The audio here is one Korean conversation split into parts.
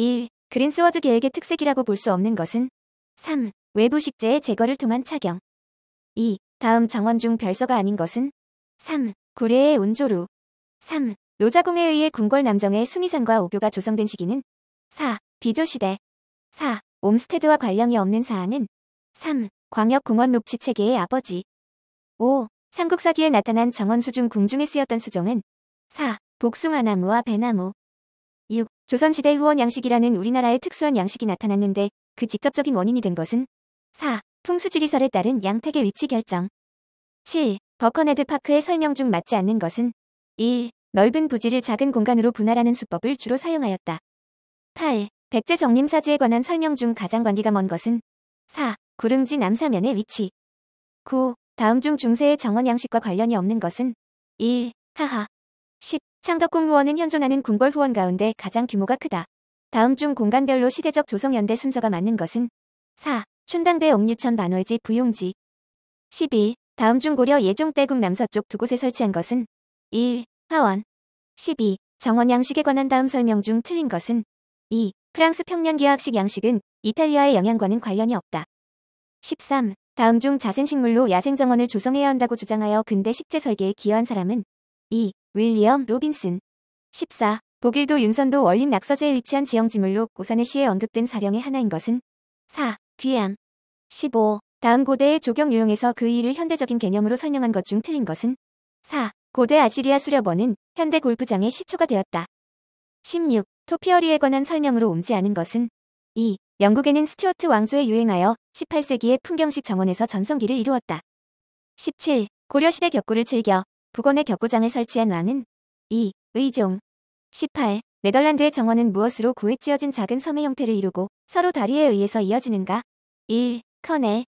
1. 그린스워드 계획의 특색이라고 볼 수 없는 것은 3. 외부 식재의 제거를 통한 착용 2. 다음 정원 중 별서가 아닌 것은 3. 구례의 운조루 3. 노자궁에 의해 궁궐 남정의 수미산과 오교가 조성된 시기는 4. 비조시대 4. 옴스테드와 관련이 없는 사항은 3. 광역공원 녹취 체계의 아버지 5. 삼국사기에 나타난 정원수중 궁중에 쓰였던 수종은 4. 복숭아나무와 배나무 조선시대 후원 양식이라는 우리나라의 특수한 양식이 나타났는데 그 직접적인 원인이 된 것은 4. 풍수지리설에 따른 양택의 위치 결정 7. 버커네드 파크의 설명 중 맞지 않는 것은 1. 넓은 부지를 작은 공간으로 분할하는 수법을 주로 사용하였다. 8. 백제 정림사지에 관한 설명 중 가장 관계가 먼 것은 4. 구릉지 남사면의 위치 9. 다음 중 중세의 정원 양식과 관련이 없는 것은 1. 하하, 창덕궁 후원은 현존하는 궁궐 후원 가운데 가장 규모가 크다. 다음 중 공간별로 시대적 조성 연대 순서가 맞는 것은 4. 춘당대 옥류천 반월지 부용지 1 2 다음 중 고려 예종대궁 남서쪽 두 곳에 설치한 것은 1. 하원 12. 정원 양식에 관한 다음 설명 중 틀린 것은 2. 프랑스 평년기하학식 양식은 이탈리아의 영양과는 관련이 없다. 13. 다음 중 자생식물로 야생정원을 조성해야 한다고 주장하여 근대 식재 설계에 기여한 사람은 2. 윌리엄 로빈슨 14. 독일도 윤선도 월림 낙서제에 위치한 지형지물로 고산의 시에 언급된 사령의 하나인 것은 4. 귀양 15. 다음 고대의 조경 유형에서 그 일을 현대적인 개념으로 설명한 것 중 틀린 것은 4. 고대 아시리아 수려번은 현대 골프장의 시초가 되었다. 16. 토피어리에 관한 설명으로 옴지 않은 것은 2. 영국에는 스튜어트 왕조에 유행하여 18세기의 풍경식 정원에서 전성기를 이루었다. 17. 고려시대 격구를 즐겨 북원에 격구장을 설치한 왕은 2. 의종 18. 네덜란드의 정원은 무엇으로 구해 지어진 작은 섬의 형태를 이루고 서로 다리에 의해서 이어지는가? 1. 커넬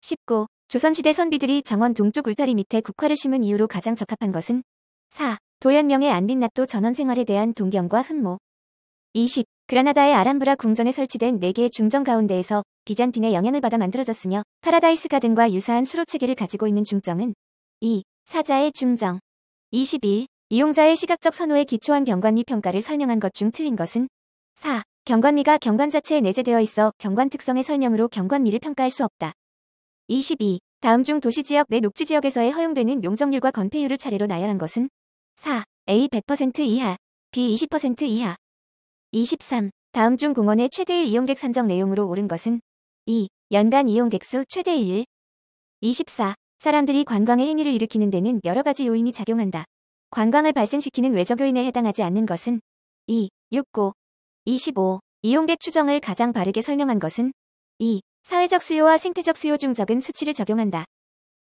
19. 조선시대 선비들이 정원 동쪽 울타리 밑에 국화를 심은 이유로 가장 적합한 것은 4. 도현명의 안빈낫도 전원생활에 대한 동경과 흠모 20. 그라나다의 아람브라 궁전에 설치된 4개의 중정 가운데에서 비잔틴의 영향을 받아 만들어졌으며 파라다이스 가든과 유사한 수로체계를 가지고 있는 중정은 2. 사자의 중정 22. 이용자의 시각적 선호에 기초한 경관미 평가를 설명한 것 중 틀린 것은 4. 경관미가 경관 자체에 내재되어 있어 경관 특성의 설명으로 경관미를 평가할 수 없다. 22. 다음 중 도시지역 내 녹지지역에서의 허용되는 용적률과 건폐율을 차례로 나열한 것은 4. A 100% 이하, B 20% 이하 23. 다음 중 공원의 최대일 이용객 산정 내용으로 옳은 것은 2. 연간 이용객 수 최대일 24. 사람들이 관광의 행위를 일으키는 데는 여러 가지 요인이 작용한다. 관광을 발생시키는 외적 요인에 해당하지 않는 것은 2, 6고 25, 이용객 추정을 가장 바르게 설명한 것은 2, 사회적 수요와 생태적 수요 중 적은 수치를 적용한다.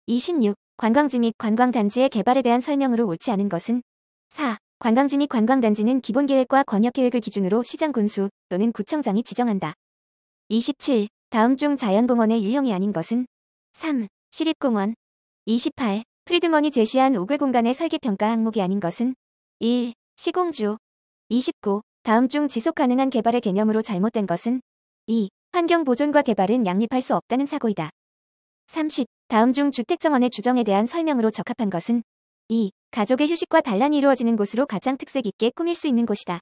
26, 관광지 및 관광단지의 개발에 대한 설명으로 옳지 않은 것은 4, 관광지 및 관광단지는 기본계획과 권역계획을 기준으로 시장군수 또는 구청장이 지정한다. 27. 다음 중 자연공원의 일형이 아닌 것은 3. 시립공원 28. 프리드먼이 제시한 우글 공간의 설계평가 항목이 아닌 것은 1. 시공주 29. 다음 중 지속가능한 개발의 개념으로 잘못된 것은 2. 환경 보존과 개발은 양립할 수 없다는 사고이다. 30. 다음 중 주택정원의 주정에 대한 설명으로 적합한 것은 2. 가족의 휴식과 단란이 이루어지는 곳으로 가장 특색 있게 꾸밀 수 있는 곳이다.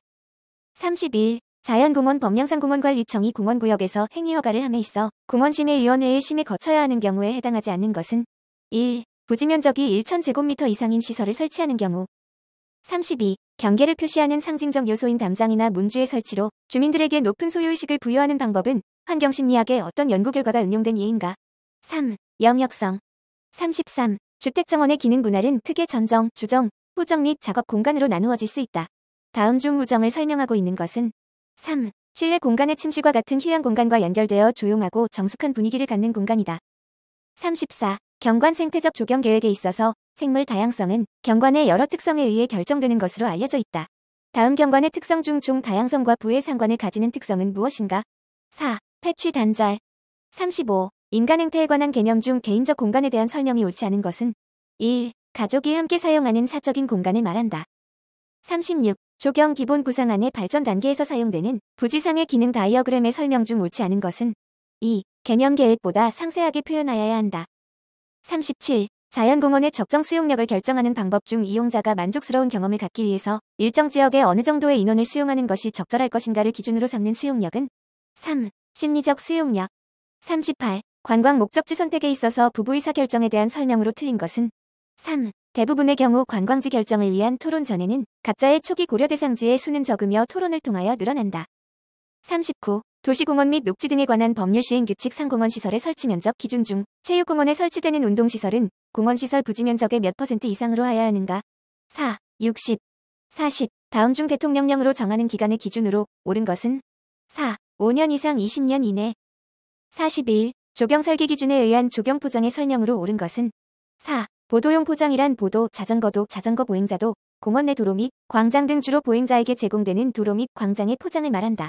31. 자연공원 법령상공원관리청이 공원구역에서 행위허가를 함에 있어 공원심의위원회의 심의 거쳐야 하는 경우에 해당하지 않는 것은 1. 부지면적이 1000제곱미터 이상인 시설을 설치하는 경우 32. 경계를 표시하는 상징적 요소인 담장이나 문주의 설치로 주민들에게 높은 소유의식을 부여하는 방법은 환경심리학의 어떤 연구 결과가 응용된 예인가 3. 영역성 33. 주택정원의 기능 분할은 크게 전정, 주정, 후정 및 작업 공간으로 나누어질 수 있다. 다음 중 후정을 설명하고 있는 것은 3. 실내 공간의 침실과 같은 휴양 공간과 연결되어 조용하고 정숙한 분위기를 갖는 공간이다. 34. 경관 생태적 조경 계획에 있어서 생물 다양성은 경관의 여러 특성에 의해 결정되는 것으로 알려져 있다. 다음 경관의 특성 중 종 다양성과 부의 상관을 가지는 특성은 무엇인가? 4. 패취 단절 35. 인간 행태에 관한 개념 중 개인적 공간에 대한 설명이 옳지 않은 것은 1. 가족이 함께 사용하는 사적인 공간을 말한다. 36. 조경 기본 구상안의 발전 단계에서 사용되는 부지상의 기능 다이어그램의 설명 중 옳지 않은 것은 2. 개념 계획보다 상세하게 표현하여야 한다. 37. 자연공원의 적정 수용력을 결정하는 방법 중 이용자가 만족스러운 경험을 갖기 위해서 일정 지역에 어느 정도의 인원을 수용하는 것이 적절할 것인가를 기준으로 삼는 수용력은 3. 심리적 수용력 38. 관광 목적지 선택에 있어서 부부 의사결정에 대한 설명으로 틀린 것은 3. 대부분의 경우 관광지 결정을 위한 토론 전에는 각자의 초기 고려 대상지의 수는 적으며 토론을 통하여 늘어난다. 39. 도시공원 및 녹지 등에 관한 법률 시행 규칙 상공원 시설의 설치 면적 기준 중 체육공원에 설치되는 운동시설은 공원시설 부지 면적의 몇 퍼센트 이상으로 하여야 하는가? 4. 60. 40. 다음 중 대통령령으로 정하는 기간을 기준으로 옳은 것은 4. 5년 이상 20년 이내 41. 조경 설계 기준에 의한 조경 포장의 설명으로 옳은 것은 4. 보도용 포장이란 보도, 자전거도, 자전거 보행자도, 공원 내 도로 및 광장 등 주로 보행자에게 제공되는 도로 및 광장의 포장을 말한다.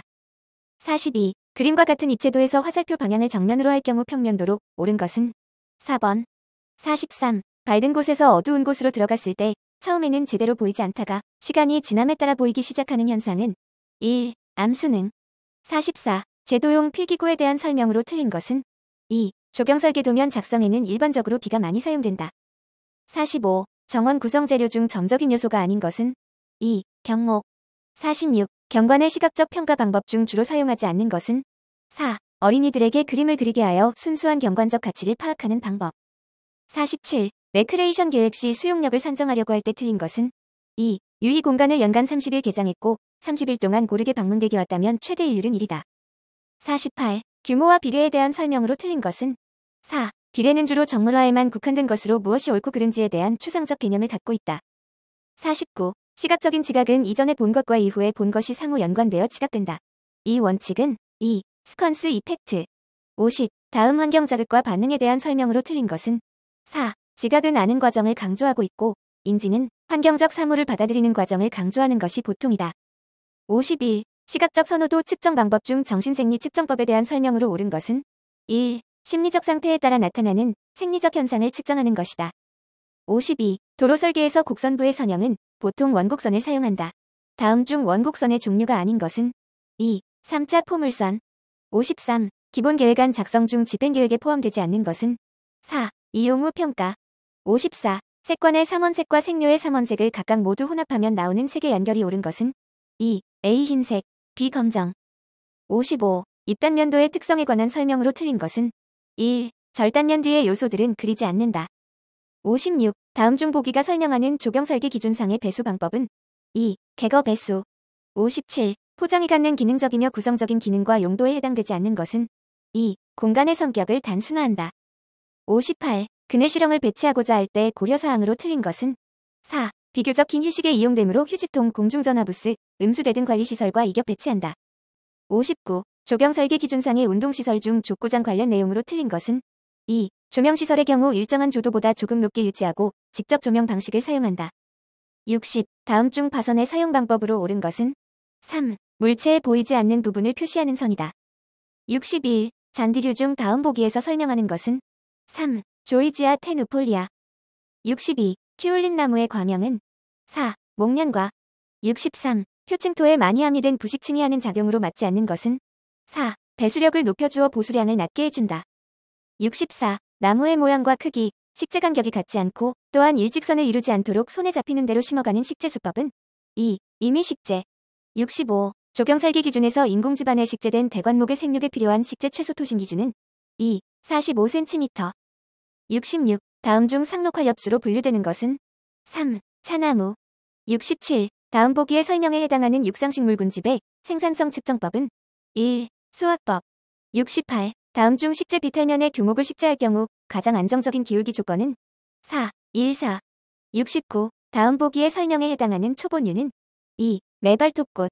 42. 그림과 같은 입체도에서 화살표 방향을 정면으로 할 경우 평면도로 오른 것은 4번. 43. 밝은 곳에서 어두운 곳으로 들어갔을 때 처음에는 제대로 보이지 않다가 시간이 지남에 따라 보이기 시작하는 현상은 1. 암수능 44. 제도용 필기구에 대한 설명으로 틀린 것은 2. 조경설계도면 작성에는 일반적으로 비가 많이 사용된다. 45. 정원 구성 재료 중 점적인 요소가 아닌 것은 2. 경목 46. 경관의 시각적 평가 방법 중 주로 사용하지 않는 것은 4. 어린이들에게 그림을 그리게 하여 순수한 경관적 가치를 파악하는 방법 47. 레크레이션 계획 시 수용력을 산정하려고 할 때 틀린 것은 2. 유의 공간을 연간 30일 개장했고 30일 동안 고르게 방문객이왔다면 최대 일률은 1이다. 48. 규모와 비례에 대한 설명으로 틀린 것은 4. 비례는 주로 정문화에만 국한된 것으로 무엇이 옳고 그른지에 대한 추상적 개념을 갖고 있다. 49. 시각적인 지각은 이전에 본 것과 이후에 본 것이 상호 연관되어 지각된다. 이 원칙은 2. 스컨스 이펙트 50. 다음 환경 자극과 반응에 대한 설명으로 틀린 것은 4. 지각은 아는 과정을 강조하고 있고 인지는 환경적 사물을 받아들이는 과정을 강조하는 것이 보통이다. 51. 시각적 선호도 측정 방법 중 정신생리 측정법에 대한 설명으로 옳은 것은 1. 심리적 상태에 따라 나타나는 생리적 현상을 측정하는 것이다. 52. 도로 설계에서 곡선부의 선형은 보통 원곡선을 사용한다. 다음 중 원곡선의 종류가 아닌 것은 2. 3차 포물선 53. 기본계획안 작성 중 집행계획에 포함되지 않는 것은 4. 이용 후 평가 54. 색관의 삼원색과 색료의 삼원색을 각각 모두 혼합하면 나오는 색의 연결이 오른 것은 2. A 흰색, B 검정 55. 입단면도의 특성에 관한 설명으로 틀린 것은 1. 절단년 뒤의 요소들은 그리지 않는다. 56. 다음 중 보기가 설명하는 조경설계 기준상의 배수 방법은 2. 개거 배수 57. 포장이 갖는 기능적이며 구성적인 기능과 용도에 해당되지 않는 것은 2. 공간의 성격을 단순화한다. 58. 그늘 실형을 배치하고자 할 때 고려사항으로 틀린 것은 4. 비교적 긴 휴식에 이용되므로 휴지통, 공중전화부스, 음수대 등 관리시설과 이격 배치한다. 59. 조경 설계 기준상의 운동시설 중 족구장 관련 내용으로 틀린 것은 2. 조명시설의 경우 일정한 조도보다 조금 높게 유지하고 직접 조명 방식을 사용한다. 60. 다음 중 파선의 사용 방법으로 옳은 것은 3. 물체에 보이지 않는 부분을 표시하는 선이다. 61. 잔디류 중 다음 보기에서 설명하는 것은 3. 조이지아 테누폴리아 62. 튤립 나무의 과명은 4. 목련과 63. 표층토에 많이 함유된 부식층이 하는 작용으로 맞지 않는 것은 4. 배수력을 높여주어 보수량을 낮게 해준다. 64. 나무의 모양과 크기, 식재 간격이 같지 않고 또한 일직선을 이루지 않도록 손에 잡히는 대로 심어가는 식재 수법은 2. 이미 식재 65. 조경살기 기준에서 인공지반에 식재된 대관목의 생육에 필요한 식재 최소 토신 기준은 2. 45cm 66. 다음 중 상록화 엽수로 분류되는 것은 3. 차나무 67. 다음 보기의 설명에 해당하는 육상식물군집의 생산성 측정법은 1. 수화법 68. 다음 중 식재 비탈면의 규목을 식재할 경우 가장 안정적인 기울기 조건은 4, 1, 4. 69. 다음 보기의 설명에 해당하는 초본류는 2. 매발톱꽃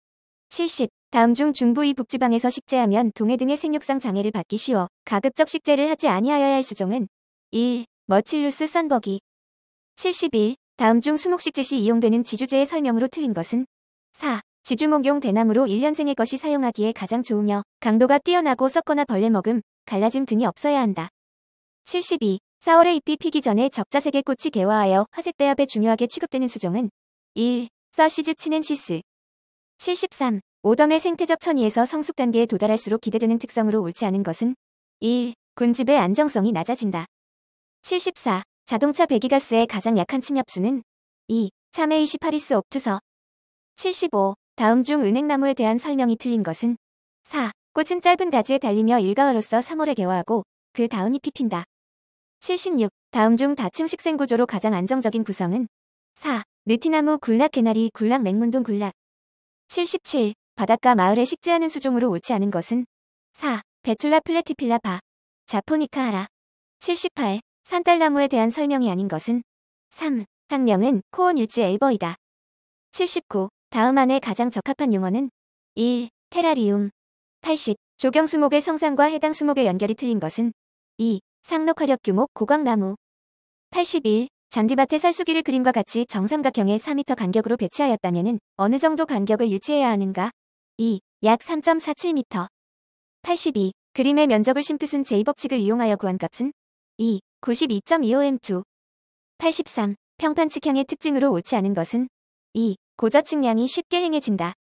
70. 다음 중 중부 이 북지방에서 식재하면 동해 등의 생육상 장애를 받기 쉬워 가급적 식재를 하지 아니하여야 할 수종은 1. 머칠루스 썬버기 71. 다음 중 수목식재 시 이용되는 지주제의 설명으로 틀린 것은 4. 지주목용 대나무로 1년생의 것이 사용하기에 가장 좋으며 강도가 뛰어나고 썩거나 벌레 먹음, 갈라짐 등이 없어야 한다. 72. 4월에 잎이 피기 전에 적자색의 꽃이 개화하여 화색 배합에 중요하게 취급되는 수종은 1. 서시즈 치넨시스 73. 오덤의 생태적 천이에서 성숙 단계에 도달할수록 기대되는 특성으로 옳지 않은 것은 1. 군집의 안정성이 낮아진다. 74. 자동차 배기가스의 가장 약한 침엽수는 2. 참외 28이스 옥투서 75. 다음 중 은행나무에 대한 설명이 틀린 것은 4. 꽃은 짧은 가지에 달리며 일가어로서 3월에 개화하고 그 다운잎이 핀다. 76. 다음 중 다층 식생구조로 가장 안정적인 구성은 4. 느티나무 굴락 개나리 굴락 맹문동 굴락 77. 바닷가 마을에 식재하는 수종으로 옳지 않은 것은 4. 베툴라 플래티필라바 자포니카 하라 78. 산딸나무에 대한 설명이 아닌 것은 3. 학명은 코온 유지 엘버이다. 79. 다음 안에 가장 적합한 용어는 1. 테라리움 80. 조경 수목의 성상과 해당 수목의 연결이 틀린 것은 2. 상록화력 규목 고강나무 81. 잔디밭에 살수기를 그림과 같이 정삼각형의 4m 간격으로 배치하였다면 어느 정도 간격을 유지해야 하는가? 2. 약 3.47m 82. 그림의 면적을 심플슨 제이법칙을 이용하여 구한 값은 2. 92.25m2 83. 평판측형의 특징으로 옳지 않은 것은 2. 고자측량이 쉽게 행해진다.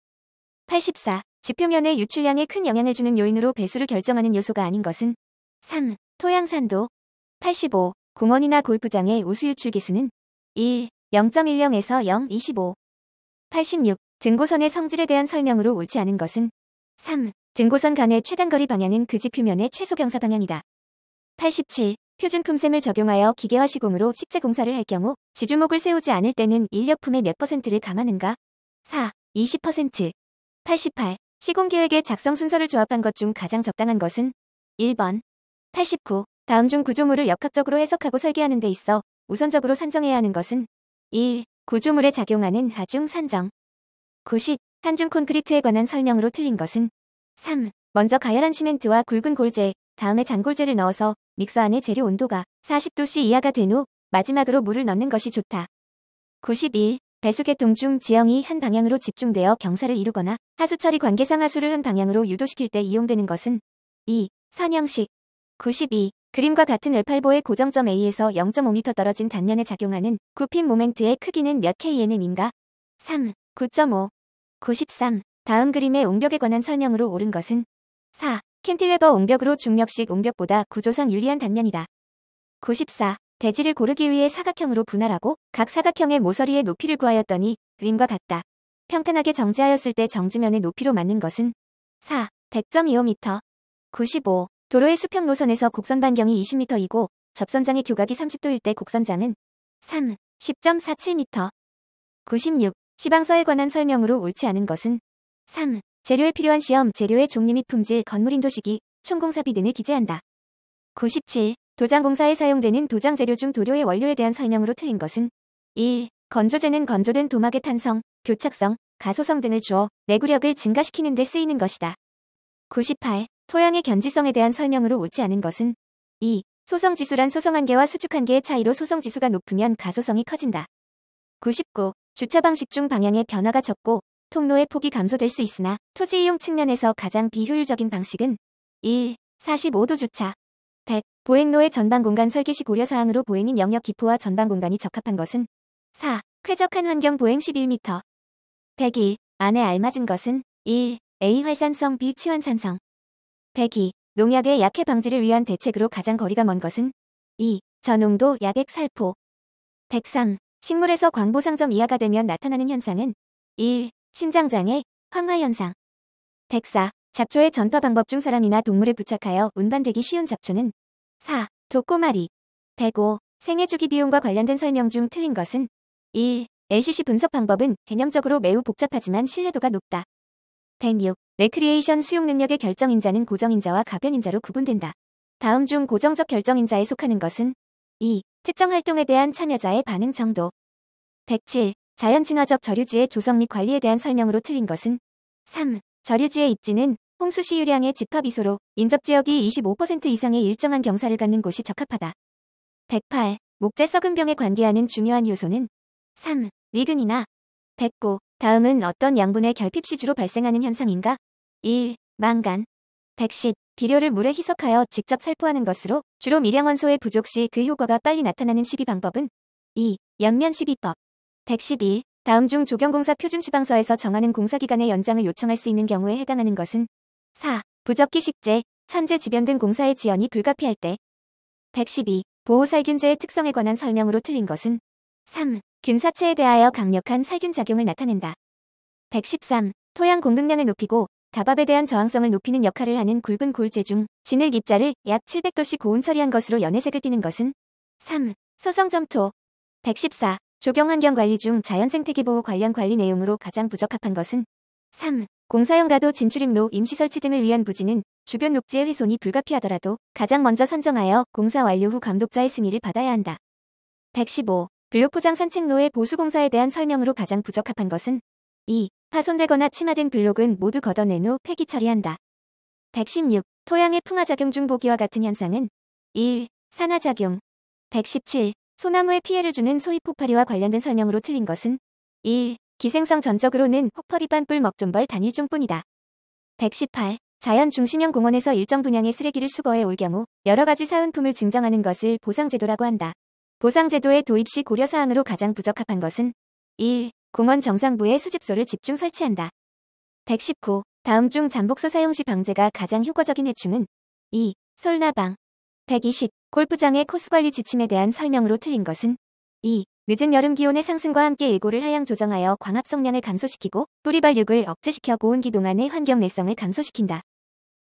84. 지표면의 유출량에 큰 영향을 주는 요인으로 배수를 결정하는 요소가 아닌 것은 3. 토양산도 85. 공원이나 골프장의 우수 유출 기수는 1. 0.10에서 0.25 86. 등고선의 성질에 대한 설명으로 옳지 않은 것은 3. 등고선 간의 최단거리 방향은 그 지표면의 최소 경사 방향이다. 87. 표준 품셈을 적용하여 기계화 시공으로 식재 공사를 할 경우 지주목을 세우지 않을 때는 인력품의 몇 퍼센트를 감하는가? 4. 20% 88. 시공계획의 작성 순서를 조합한 것 중 가장 적당한 것은 1번 89. 다음 중 구조물을 역학적으로 해석하고 설계하는 데 있어 우선적으로 산정해야 하는 것은 1. 구조물에 작용하는 하중 산정 90. 한중 콘크리트에 관한 설명으로 틀린 것은 3. 먼저 가열한 시멘트와 굵은 골재, 다음에 장골재를 넣어서 믹서 안에 재료 온도가 40도씨 이하가 된 후 마지막으로 물을 넣는 것이 좋다. 91. 배수계통 중 지형이 한 방향으로 집중되어 경사를 이루거나 하수 처리 관계상 하수를 한 방향으로 유도시킬 때 이용되는 것은 2. 선형식 92. 그림과 같은 을팔보의 고정점 A에서 0.5m 떨어진 단면에 작용하는 굽힌 모멘트의 크기는 몇 kNm인가? 3. 9.5 93. 다음 그림의 옹벽에 관한 설명으로 옳은 것은 4. 캔틸레버 옹벽으로 중력식 옹벽보다 구조상 유리한 단면이다. 94. 대지를 고르기 위해 사각형으로 분할하고 각 사각형의 모서리의 높이를 구하였더니 그림과 같다. 평탄하게 정지하였을 때 정지면의 높이로 맞는 것은 4. 100.25m 95. 도로의 수평 노선에서 곡선 반경이 20m이고 접선장의 교각이 30도일 때 곡선장은 3. 10.47m 96. 시방서에 관한 설명으로 옳지 않은 것은 3. 재료에 필요한 시험, 재료의 종류 및 품질, 건물 인도 시기, 총공사비 등을 기재한다. 97. 도장 공사에 사용되는 도장 재료 중 도료의 원료에 대한 설명으로 틀린 것은 1. 건조제는 건조된 도막의 탄성, 교착성, 가소성 등을 주어 내구력을 증가시키는 데 쓰이는 것이다. 98. 토양의 견지성에 대한 설명으로 옳지 않은 것은 2. 소성 지수란 소성 한계와 수축 한계의 차이로 소성 지수가 높으면 가소성이 커진다. 99. 주차 방식 중 방향의 변화가 적고 통로의 폭이 감소될 수 있으나 토지 이용 측면에서 가장 비효율적인 방식은 1. 45도 주차 100. 보행로의 전방 공간 설계 시 고려 사항으로 보행인 영역 기포와 전방 공간이 적합한 것은 4. 쾌적한 환경 보행 11m 1 0 2 안에 알맞은 것은 1. A 활산성 B 치환산성 102. 농약의 약해 방지를 위한 대책으로 가장 거리가 먼 것은 2. 전농도 약액 살포 103. 식물에서 광보상점 이하가 되면 나타나는 현상은 1. 신장장애, 황화현상. 백사, 잡초의 전파 방법 중 사람이나 동물에 부착하여 운반되기 쉬운 잡초는 4. 독고마리 105. 생애 주기 비용과 관련된 설명 중 틀린 것은 1. LCC 분석 방법은 개념적으로 매우 복잡하지만 신뢰도가 높다. 106. 레크리에이션 수용 능력의 결정인자는 고정인자와 가변인자로 구분된다. 다음 중 고정적 결정인자에 속하는 것은 2. 특정 활동에 대한 참여자의 반응 정도 107. 자연친화적 저류지의 조성 및 관리에 대한 설명으로 틀린 것은 3. 저류지의 입지는 홍수시 유량의 집합이소로 인접지역이 25% 이상의 일정한 경사를 갖는 곳이 적합하다. 108. 목재 썩은 병에 관계하는 중요한 요소는 3. 리근이나 109. 다음은 어떤 양분의 결핍시 주로 발생하는 현상인가? 1. 망간 110. 비료를 물에 희석하여 직접 살포하는 것으로 주로 미량원소의 부족 시 그 효과가 빨리 나타나는 시비 방법은 2. 연면 시비법 112. 다음 중 조경공사 표준시방서에서 정하는 공사기간의 연장을 요청할 수 있는 경우에 해당하는 것은 4. 부적기 식재, 천재 지변 등 공사의 지연이 불가피할 때 112. 보호살균제의 특성에 관한 설명으로 틀린 것은 3. 균사체에 대하여 강력한 살균작용을 나타낸다. 113. 토양 공급량을 높이고 답압에 대한 저항성을 높이는 역할을 하는 굵은 골재 중 진흙 입자를 약 700도씨 고온 처리한 것으로 연해색을 띠는 것은 3. 소성점토 114. 조경환경 관리 중 자연생태계보호 관련 관리 내용으로 가장 부적합한 것은 3. 공사용가도 진출입로 임시설치 등을 위한 부지는 주변 녹지의 훼손이 불가피하더라도 가장 먼저 선정하여 공사 완료 후 감독자의 승인을 받아야 한다. 115. 블록포장 산책로의 보수공사에 대한 설명으로 가장 부적합한 것은 2. 파손되거나 침하된 블록은 모두 걷어낸 후 폐기 처리한다. 116. 토양의 풍화작용 중 보기와 같은 현상은 1. 산화작용 117. 소나무에 피해를 주는 소위 폭파리와 관련된 설명으로 틀린 것은 1. 기생성 전적으로는 폭파리 반뿔 먹존벌 단일종뿐이다. 118. 자연 중심형 공원에서 일정 분양의 쓰레기를 수거해 올 경우 여러 가지 사은품을 증정하는 것을 보상제도라고 한다. 보상제도의 도입 시 고려사항으로 가장 부적합한 것은 1. 공원 정상부에 수집소를 집중 설치한다. 119. 다음 중 잠복소 사용 시 방제가 가장 효과적인 해충은 2. 솔나방 120. 골프장의 코스 관리 지침에 대한 설명으로 틀린 것은 2. 늦은 여름 기온의 상승과 함께 예고를 하향 조정하여 광합성량을 감소시키고 뿌리 발육을 억제시켜 고온기 동안의 환경 내성을 감소시킨다.